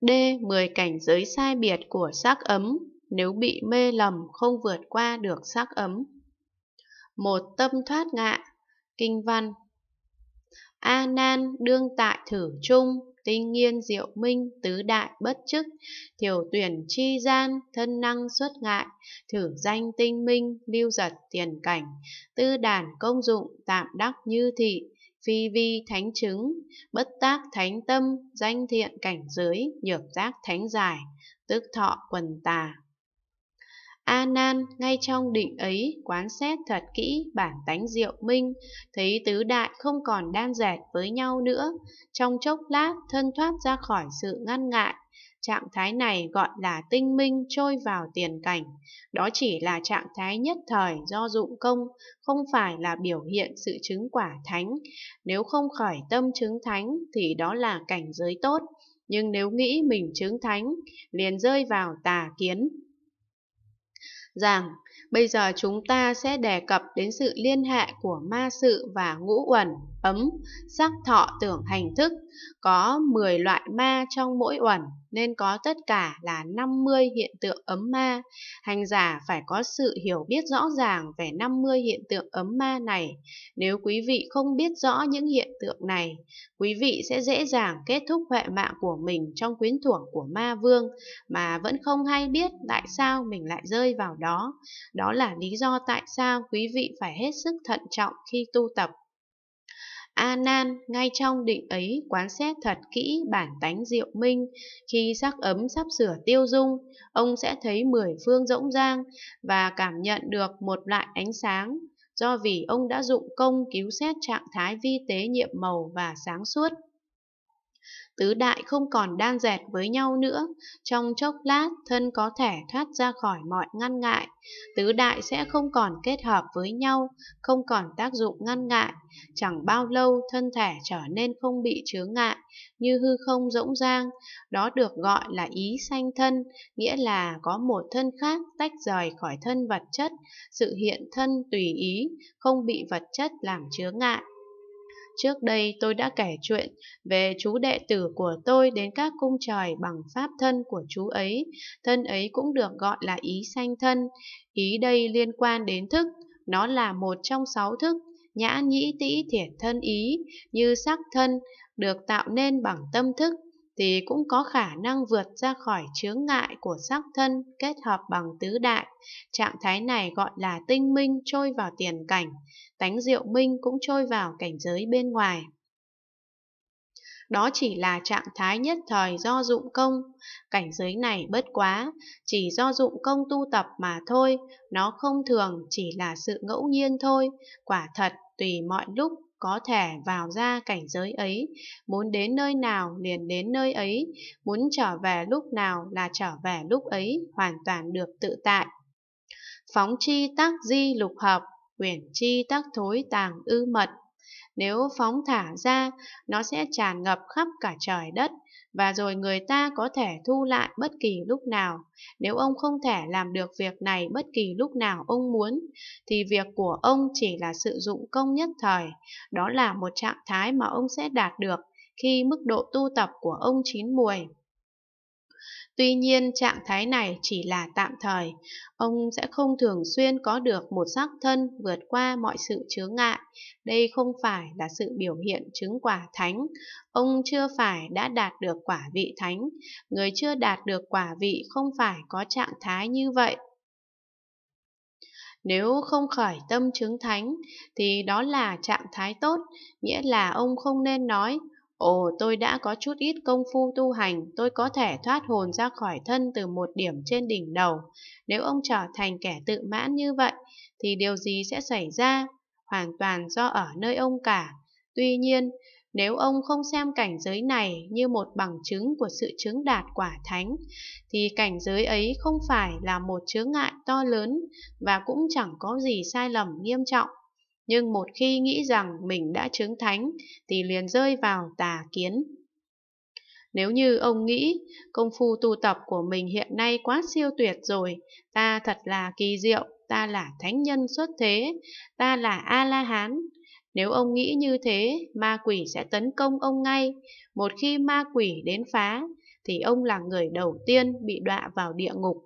D. 10 cảnh giới sai biệt của sắc ấm nếu bị mê lầm không vượt qua được sắc ấm. Một tâm thoát ngạ, kinh văn. A nan đương tại thử trung, tinh nghiên diệu minh tứ đại bất chức, thiểu tuyển chi gian, thân năng xuất ngại, thử danh tinh minh, lưu giật tiền cảnh, tư đàn công dụng tạm đắc như thị, phi vi thánh chứng, bất tác thánh tâm, danh thiện cảnh giới, nhược giác thánh giải, tức thọ quần tà. A Nan ngay trong định ấy quán xét thật kỹ bản tánh diệu minh, thấy tứ đại không còn đan dệt với nhau nữa, trong chốc lát thân thoát ra khỏi sự ngăn ngại, Trạng thái này gọi là tinh minh trôi vào tiền cảnh. Đó chỉ là trạng thái nhất thời do dụng công, không phải là biểu hiện sự chứng quả thánh. Nếu không khởi tâm chứng thánh thì đó là cảnh giới tốt. Nhưng nếu nghĩ mình chứng thánh, liền rơi vào tà kiến, rằng bây giờ chúng ta sẽ đề cập đến sự liên hệ của ma sự và ngũ uẩn, ấm, sắc thọ tưởng hành thức. Có 10 loại ma trong mỗi uẩn nên có tất cả là 50 hiện tượng ấm ma. Hành giả phải có sự hiểu biết rõ ràng về 50 hiện tượng ấm ma này. Nếu quý vị không biết rõ những hiện tượng này, quý vị sẽ dễ dàng kết thúc huệ mạng của mình trong quyến thuộc của ma vương mà vẫn không hay biết tại sao mình lại rơi vào đó đó. Đó là lý do tại sao quý vị phải hết sức thận trọng khi tu tập. A Nan ngay trong định ấy quán xét thật kỹ bản tánh diệu minh, khi sắc ấm sắp sửa tiêu dung, ông sẽ thấy mười phương rỗng rang và cảm nhận được một loại ánh sáng, do vì ông đã dụng công cứu xét trạng thái vi tế nhiệm màu và sáng suốt. Tứ đại không còn đan dẹt với nhau nữa, trong chốc lát thân có thể thoát ra khỏi mọi ngăn ngại. Tứ đại sẽ không còn kết hợp với nhau, không còn tác dụng ngăn ngại. Chẳng bao lâu thân thể trở nên không bị chướng ngại, như hư không rỗng rang. Đó được gọi là ý sanh thân, nghĩa là có một thân khác tách rời khỏi thân vật chất, sự hiện thân tùy ý, không bị vật chất làm chướng ngại. Trước đây tôi đã kể chuyện về chú đệ tử của tôi đến các cung trời bằng pháp thân của chú ấy. Thân ấy cũng được gọi là ý sanh thân. Ý đây liên quan đến thức, nó là một trong sáu thức, nhã nhĩ tĩ thiệt thân ý, như sắc thân, được tạo nên bằng tâm thức, thì cũng có khả năng vượt ra khỏi chướng ngại của sắc thân kết hợp bằng tứ đại. Trạng thái này gọi là tinh minh trôi vào tiền cảnh, tánh diệu minh cũng trôi vào cảnh giới bên ngoài. Đó chỉ là trạng thái nhất thời do dụng công, cảnh giới này bất quá, chỉ do dụng công tu tập mà thôi, nó không thường chỉ là sự ngẫu nhiên thôi, quả thật tùy mọi lúc có thể vào ra cảnh giới ấy, muốn đến nơi nào liền đến nơi ấy, muốn trở về lúc nào là trở về lúc ấy, hoàn toàn được tự tại. Phóng chi tác di lục hợp, quyển chi tác thối tàng ư mật, nếu phóng thả ra, nó sẽ tràn ngập khắp cả trời đất và rồi người ta có thể thu lại bất kỳ lúc nào. Nếu ông không thể làm được việc này bất kỳ lúc nào ông muốn, thì việc của ông chỉ là sự dụng công nhất thời. Đó là một trạng thái mà ông sẽ đạt được khi mức độ tu tập của ông chín muồi. Tuy nhiên, trạng thái này chỉ là tạm thời. Ông sẽ không thường xuyên có được một sắc thân vượt qua mọi sự chướng ngại. Đây không phải là sự biểu hiện chứng quả thánh. Ông chưa phải đã đạt được quả vị thánh. Người chưa đạt được quả vị không phải có trạng thái như vậy. Nếu không khởi tâm chứng thánh thì đó là trạng thái tốt, nghĩa là ông không nên nói Ồ, tôi đã có chút ít công phu tu hành, tôi có thể thoát hồn ra khỏi thân từ một điểm trên đỉnh đầu. Nếu ông trở thành kẻ tự mãn như vậy, thì điều gì sẽ xảy ra? Hoàn toàn do ở nơi ông cả. Tuy nhiên, nếu ông không xem cảnh giới này như một bằng chứng của sự chứng đạt quả thánh, thì cảnh giới ấy không phải là một chướng ngại to lớn và cũng chẳng có gì sai lầm nghiêm trọng nhưng một khi nghĩ rằng mình đã chứng thánh thì liền rơi vào tà kiến. Nếu như ông nghĩ công phu tu tập của mình hiện nay quá siêu tuyệt rồi, ta thật là kỳ diệu, ta là thánh nhân xuất thế, ta là A-la-hán. Nếu ông nghĩ như thế, ma quỷ sẽ tấn công ông ngay. Một khi ma quỷ đến phá, thì ông là người đầu tiên bị đọa vào địa ngục.